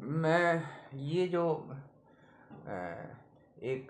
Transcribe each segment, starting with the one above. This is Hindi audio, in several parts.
मैं ये जो एक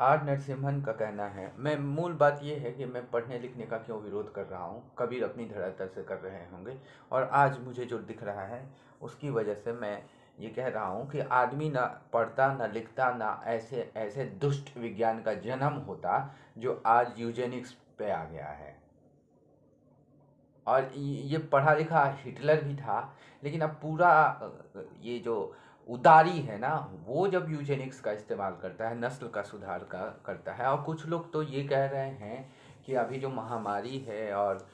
आर नरसिम्हन का कहना है मैं मूल बात यह है कि मैं पढ़ने लिखने का क्यों विरोध कर रहा हूँ कभी अपनी धरातल से कर रहे होंगे और आज मुझे जो दिख रहा है उसकी वजह से मैं ये कह रहा हूँ कि आदमी ना पढ़ता ना लिखता ना ऐसे ऐसे दुष्ट विज्ञान का जन्म होता जो आज यूजेनिक्स पे आ गया है और ये पढ़ा लिखा हिटलर भी था लेकिन अब पूरा ये जो उदारी है ना वो जब यूजेनिक्स का इस्तेमाल करता है नस्ल का सुधार का करता है और कुछ लोग तो ये कह रहे हैं कि अभी जो महामारी है और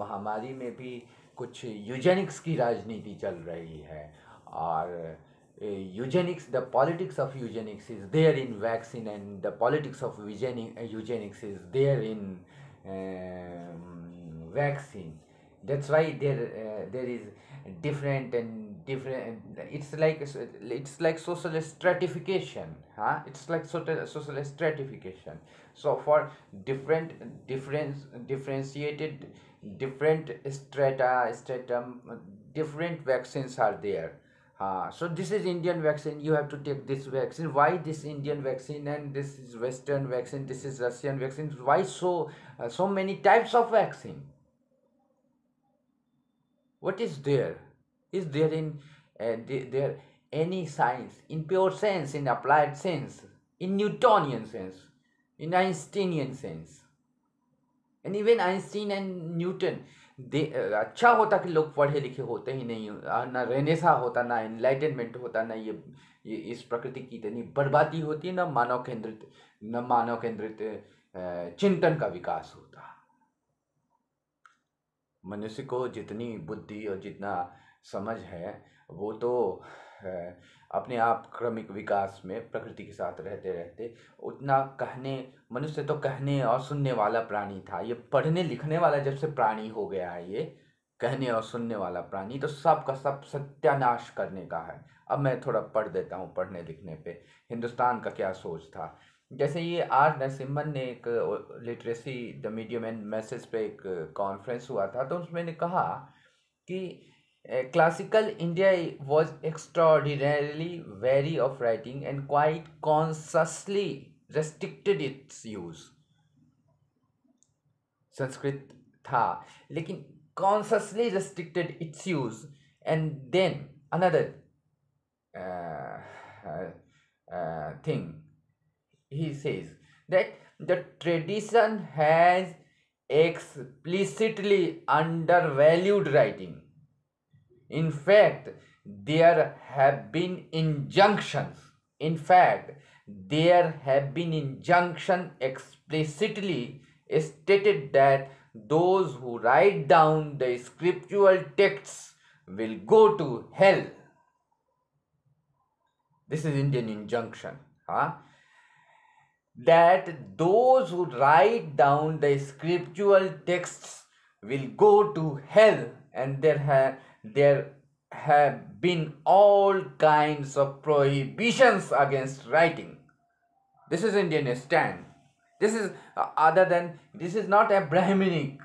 महामारी में भी कुछ यूजेनिक्स की राजनीति चल रही है और eugenics the politics of eugenics is there in vaccine and the politics of eugenics is there in vaccine that's why there uh, there is different and different it's like it's like social stratification huh it's like social social stratification so for different difference differentiated different strata stratum different vaccines are there uh, so this is indian vaccine you have to take this vaccine why this indian vaccine and this is western vaccine this is russian vaccine why so uh, so many types of vaccine what is there is there in uh, there any science in pure sense in applied sense in newtonian sense in einsteinian sense and even einstein and newton दे अच्छा होता कि लोग पढ़े लिखे होते ही नहीं ना रेनेसा होता ना इनलाइटनमेंट होता ना ये, ये इस प्रकृति की इतनी बर्बादी होती ना मानव केंद्रित न मानव केंद्रित चिंतन का विकास होता मनुष्य को जितनी बुद्धि और जितना समझ है वो तो अपने आप क्रमिक विकास में प्रकृति के साथ रहते रहते उतना कहने मनुष्य तो कहने और सुनने वाला प्राणी था ये पढ़ने लिखने वाला जब से प्राणी हो गया है ये कहने और सुनने वाला प्राणी तो सब का सब सत्यानाश करने का है अब मैं थोड़ा पढ़ देता हूँ पढ़ने लिखने पे हिंदुस्तान का क्या सोच था जैसे ये आर नरसिम्हन ने एक literacy the medium and message पे एक कॉन्फ्रेंस हुआ था तो उसमें ने कहा कि classical India was extraordinarily wary of writing and quite consciously restricted its use Sanskrit था लेकिन consciously restricted its use and then another thing he says that the tradition has explicitly undervalued writing. In fact, there have been injunctions. In fact, there have been injunction explicitly stated that those who write down the scriptural texts will go to hell. This is Indian injunction. Huh? that those who write down the scriptural texts will go to hell and there have there have been all kinds of prohibitions against writing this is indian stand this is uh, other than this is not a brahminic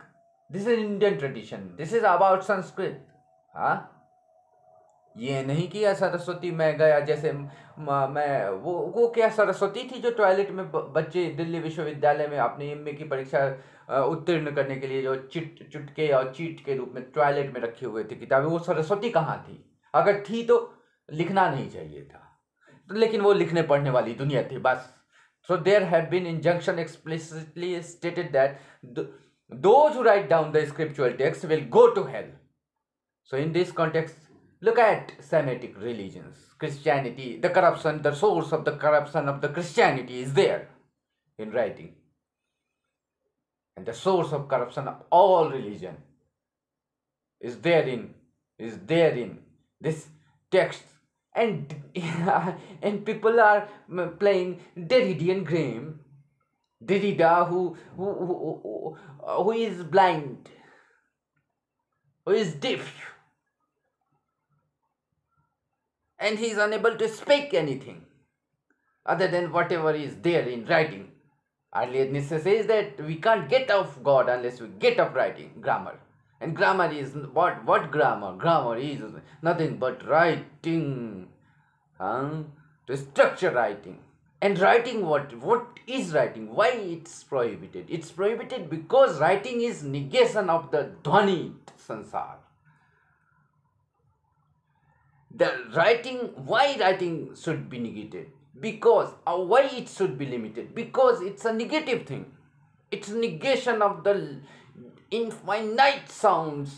this is indian tradition this is about sanskrit huh ये नहीं किया सरस्वती मैं गया जैसे मैं वो वो क्या सरस्वती थी जो टॉयलेट में बच्चे दिल्ली विश्वविद्यालय में अपनी एम की परीक्षा उत्तीर्ण करने के लिए जो चिट चुटके और चीट के रूप में टॉयलेट में रखी हुए थे किताबें वो सरस्वती कहाँ थी अगर थी तो लिखना नहीं चाहिए था तो लेकिन वो लिखने पढ़ने वाली दुनिया थी बस so there have been injunction explicitly stated that those write down the scriptural texts will go to hell so in this context Look at Semitic religions, Christianity, the corruption, the source of the corruption of the Christianity is there in writing. And the source of corruption of all religion is therein, is therein, this text. And, and people are mm, playing Derrida and Graham, who, who, who, who, who is blind, who is deaf and he is unable to speak anything other than whatever is there in writing. Earlier Nietzsche says that we can't get off God unless we get off writing, grammar. And grammar is what? What grammar? Grammar is nothing but writing. Huh? To structure writing. And writing what? What is writing? Why it's prohibited? It's prohibited because writing is negation of the Dhani sansar the writing why writing should be negated because or why it should be limited because it's a negative thing it's negation of the infinite sounds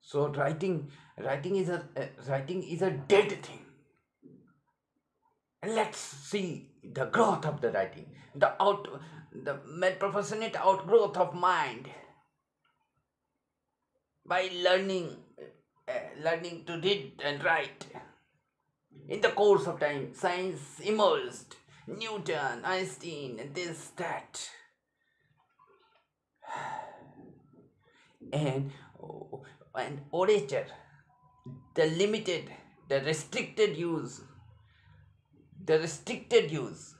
so writing writing is a uh, writing is a dead thing let's see the growth of the writing the out the magnificent outgrowth of mind by learning, uh, learning to read and write. In the course of time, science emerged. Newton, Einstein, this, that. And oh, an orator, the limited, the restricted use, the restricted use.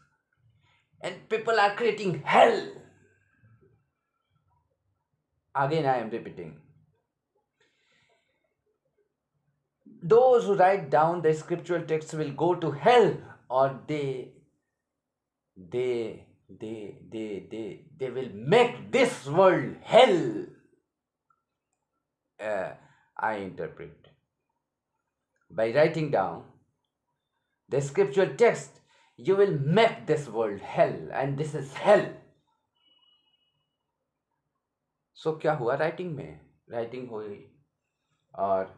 And people are creating hell. Again, I am repeating. those who write down the scriptural texts will go to hell or they they they they they they will make this world hell uh, i interpret by writing down the scriptural text you will make this world hell and this is hell so क्या हुआ राइटिंग writing? Writing? और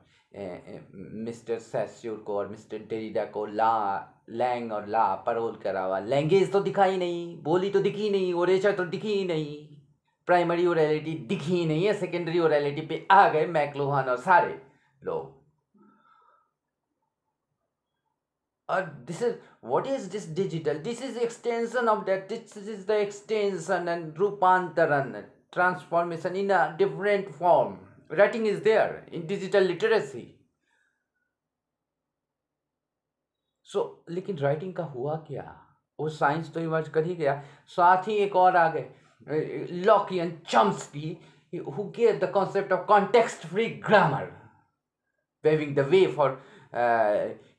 मिस्टर सेस्यूर को और मिस्टर डेरिडा को ला लैंग और ला परोल करावा लैंग्वेज तो दिखाई नहीं बोली तो दिखी नहीं ओरेचर तो दिखी ही नहीं प्राइमरी ओरेलिटी दिखी ही नहीं है सेकेंडरी ओरेलिटी पे आ गए मैकलोहान और सारे लोग और this is what is this digital this is extension of that this is the extension and रूपांतरण transformation in a different form writing is there in digital literacy so, लेकिन राइटिंग का हुआ क्या वो साइंस तो इमर्ज कर ही गया साथ ही एक और आ गए लॉकी and Chomsky who gave the concept of context free grammar paving the way for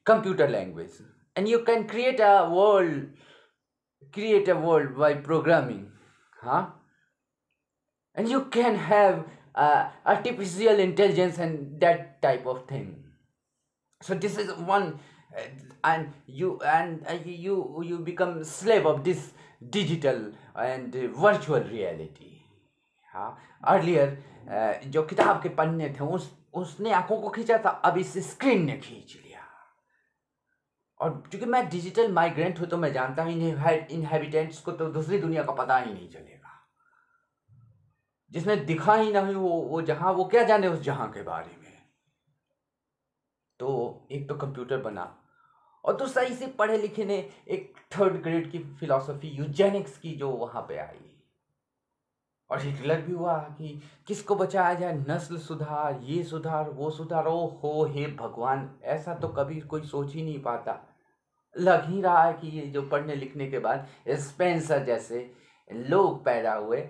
computer language and you can create a world create a world by programming huh and you can have uh, artificial intelligence and that type of thing so this is one uh, and you and uh, you you become slave of this digital and uh, virtual reality हाँ अर्लियर जो किताब के पन्ने थे उस उसने आंखों को खींचा था अब इस स्क्रीन ने खींच लिया और चूंकि मैं डिजिटल माइग्रेंट हूँ तो मैं जानता हूँ इन्हेबिटेंट्स को तो दूसरी दुनिया का पता ही नहीं चलेगा जिसने दिखा ही नहीं वो वो जहां वो क्या जाने उस जहां के बारे में तो एक तो कंप्यूटर बना और दूसरा तो इसी पढ़े लिखे ने एक थर्ड ग्रेड की फिलॉसफी यूजेनिक्स की जो वहां पे आई और हिटलर भी हुआ कि किसको बचाया जाए नस्ल सुधार ये सुधार वो सुधार ओ हो हे भगवान ऐसा तो कभी कोई सोच ही नहीं पाता लग ही रहा है कि ये जो पढ़ने लिखने के बाद स्पेंसर जैसे लोग पैदा हुए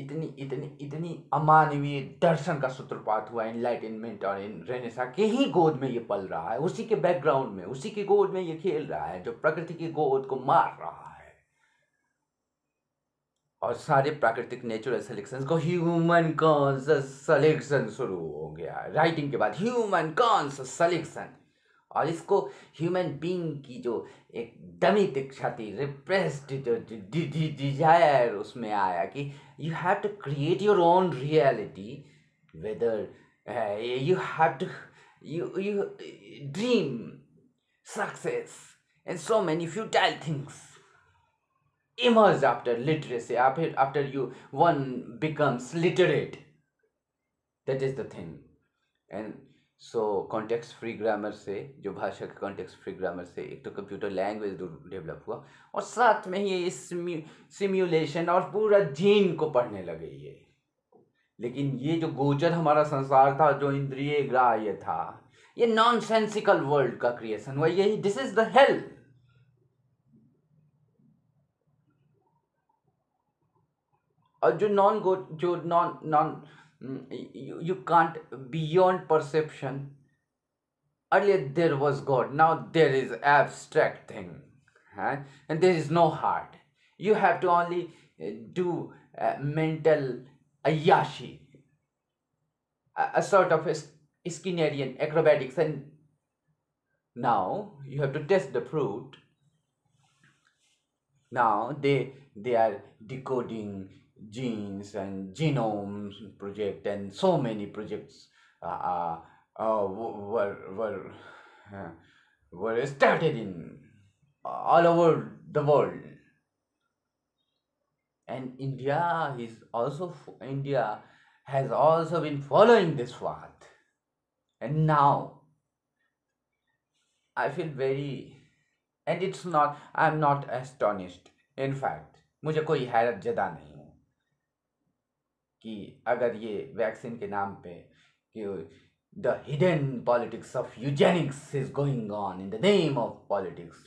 इतनी इतनी इतनी अमानवीय दर्शन का सूत्रपात हुआ इनलाइटेनमेंट और इन रेनेसा के ही गोद में ये पल रहा है उसी के बैकग्राउंड में उसी के गोद में ये खेल रहा है जो प्रकृति की गोद को मार रहा है और सारे प्राकृतिक नेचुरल सिलेक्शन को ह्यूमन कॉन्स सिलेक्शन शुरू हो गया राइटिंग के बाद ह्यूमन कॉन्स सिलेक्शन और इसको ह्यूमन बीइंग की जो एक डमी दीक्षा थी रिप्रेस्ड जो डिजायर उसमें आया कि you have to create your own reality whether you have to you you dream success and so many futile things emerge after literacy after after you one becomes literate that is the thing and so context free grammar से जो भाषा के कॉन्टेक्स्ट फ्री ग्रामर से एक तो कंप्यूटर लैंग्वेज डेवलप हुआ और साथ में ही ये सिम्यूलेशन और पूरा जीन को पढ़ने लगे ये लेकिन ये जो गोचर हमारा संसार था जो इंद्रिय ग्राह्य था ये नॉन सेंसिकल वर्ल्ड का क्रिएशन हुआ यही दिस इज द हेल और जो नॉन गो जो नॉन नॉन Mm, you, you can't beyond perception earlier there was god now there is abstract thing huh? and there is no heart you have to only eh, do mental ayashi a, a sort of a skinnerian acrobatics and now you have to test the fruit now they they are decoding genes and genomes project and so many projects uh, uh, uh were, were, uh, were started in all over the world and india is also india has also been following this path and now i feel very and it's not i'm not astonished in fact मुझे कोई हैरत जदा नहीं कि अगर ये वैक्सीन के नाम पे कि the hidden politics of eugenics is going on in the name of politics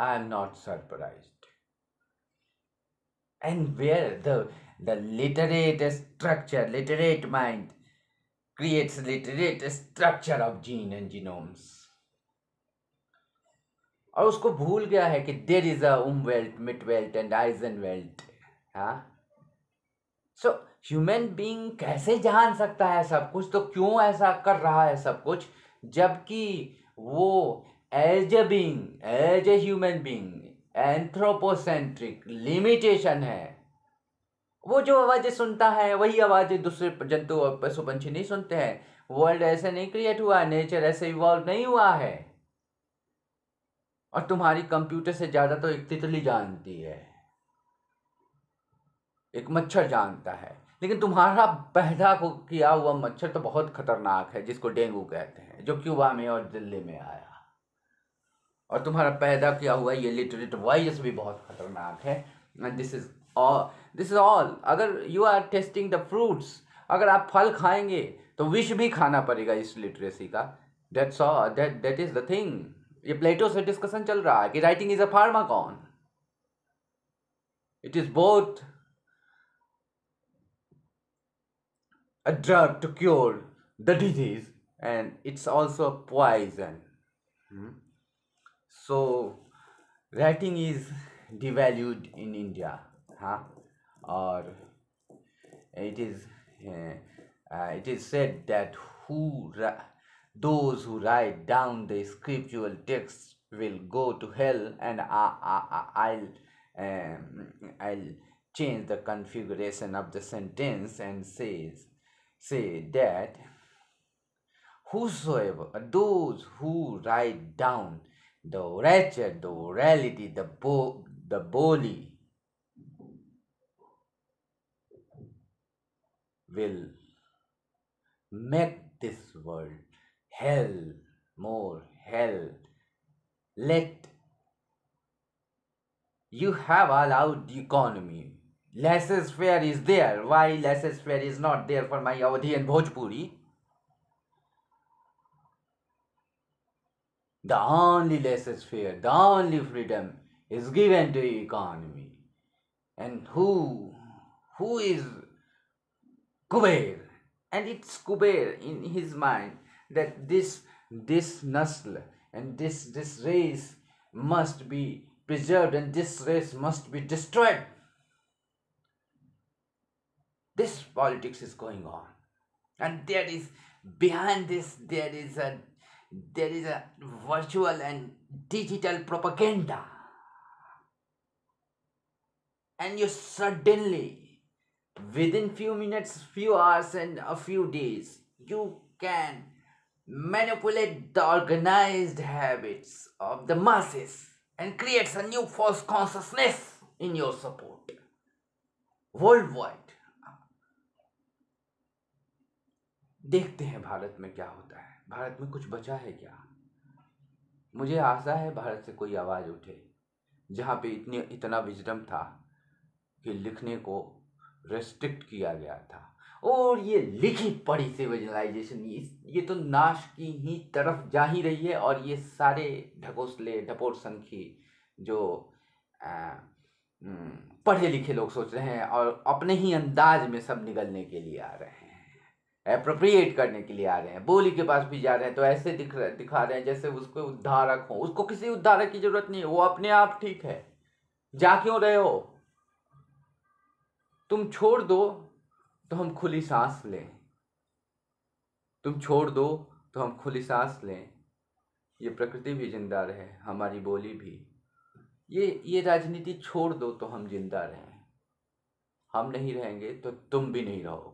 I am not surprise and where the the literate structure literate mind creates literate structure of gene and genomes और उसको भूल गया है कि there is Umwelt Mitwelt and Eigenwelt हाँ सो ह्यूमन बींग कैसे जान सकता है सब कुछ तो क्यों ऐसा कर रहा है सब कुछ जबकि वो as a being as a human being anthropocentric limitation है वो जो आवाज़ें सुनता है वही आवाज़ें दूसरे जंतु और पशु पंछी नहीं सुनते हैं वर्ल्ड ऐसे नहीं क्रिएट हुआ नेचर ऐसे इवॉल्व नहीं हुआ है और तुम्हारी कंप्यूटर से ज़्यादा तो एक तितली जानती है एक मच्छर जानता है लेकिन तुम्हारा पैदा को किया हुआ मच्छर तो बहुत खतरनाक है जिसको डेंगू कहते हैं जो क्यूबा में और दिल्ली में आया और तुम्हारा पैदा किया हुआ ये लिटरेट वायरस भी बहुत खतरनाक है this is all this is all अगर you are testing the fruits अगर आप फल खाएंगे तो विष भी खाना पड़ेगा इस लिटरेसी का that's all that that is the thing ये प्लेटो से डिस्कशन चल रहा है कि writing is a pharma pharmakon it is both a drug to cure the disease and it's also poison so writing is devalued in India हाँ और it is it is said that who Those who write down the scriptural texts will go to hell, and I, uh, will uh, uh, um, I'll change the configuration of the sentence and says say that whosoever those who write down the wretched, the orality, the bo the bully will make this world hell, more hell. Let you have allowed the economy. Laissez faire is there. Why laissez faire is not there for my Awadhi and Bhojpuri? The only laissez faire, the only freedom is given to the economy. And who, who is Kuber? And it's Kuber in his mind that this this nasl and this this race must be preserved and this race must be destroyed this politics is going on and there is behind this there is a there is a virtual and digital propaganda and you suddenly within few minutes few hours and a few days you can manipulate the organized habits of the masses and creates a new false consciousness in your support worldwide. देखते हैं भारत में क्या होता है भारत में कुछ बचा है क्या मुझे आशा है भारत से कोई आवाज़ उठे जहाँ पे इतनी इतना विजडम था कि लिखने को रेस्ट्रिक्ट किया गया था और ये लिखी पढ़ी सिविलाइजेशन ये तो नाश की ही तरफ जा ही रही है और ये सारे ढकोसले ढपोर संखी जो हम्म, पढ़े लिखे लोग सोच रहे हैं और अपने ही अंदाज में सब निगलने के लिए आ रहे हैं अप्रोप्रिएट करने के लिए आ रहे हैं बोली के पास भी जा रहे हैं तो ऐसे दिख रहे दिखा रहे हैं जैसे उसको उद्धारक हो उसको किसी उद्धारक की जरूरत नहीं है वो अपने आप ठीक है जा क्यों रहे हो तुम छोड़ दो तो हम खुली सांस लें तुम छोड़ दो तो हम खुली सांस लें ये प्रकृति भी जिंदा रहे हमारी बोली भी ये ये राजनीति छोड़ दो तो हम जिंदा रहें हम नहीं रहेंगे तो तुम भी नहीं रहो